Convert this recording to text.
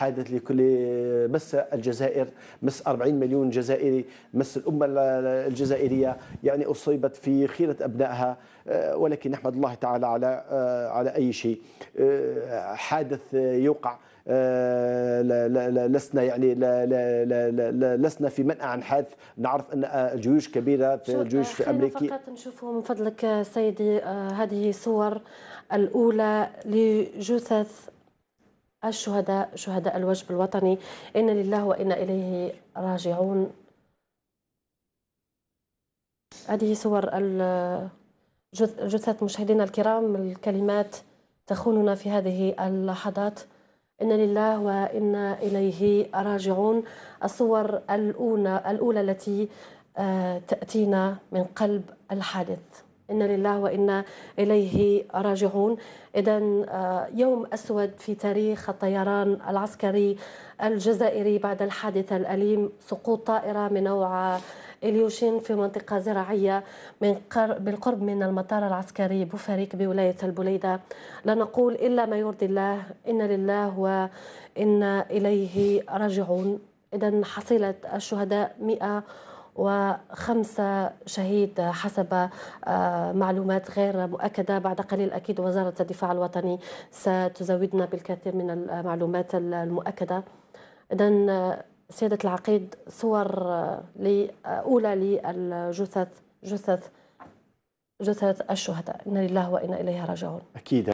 حادث لكل مس الجزائر مس 40 مليون جزائري مس الأمة الجزائرية يعني أصيبت في خيرة أبنائها آه، ولكن نحمد الله تعالى على آه، على أي شيء آه، حادث يوقع لسنا يعني لسنا في منأى عن حادث نعرف ان الجيوش كبيره في الجيوش في امريكا فقط نشوفوا من فضلك سيدي هذه صور الاولى لجثث الشهداء شهداء الوجب الوطني إن لله وإنا إليه راجعون هذه صور جثث مشاهدينا الكرام الكلمات تخوننا في هذه اللحظات إن لله وإنا إليه راجعون الصور الأولى, الأولى التي آه، تأتينا من قلب الحادث إن لله وإنا إليه راجعون إذا آه، يوم أسود في تاريخ الطيران العسكري الجزائري بعد الحادث الأليم سقوط طائرة من نوع إليوشين في منطقة زراعية من بالقرب من المطار العسكري بوفريك بولاية البليدة لا نقول إلا ما يرضي الله إن لله وإنا إليه راجعون إذا حصيلة الشهداء 100 وخمسة شهيد حسب آه، معلومات غير مؤكدة بعد قليل أكيد وزارة الدفاع الوطني ستزودنا بالكثير من المعلومات المؤكدة إذا آه، سيادة العقيد صور آه، أولى للجثث جثث جثث الشهداء إنا لله وإنا إليه راجعون أكيد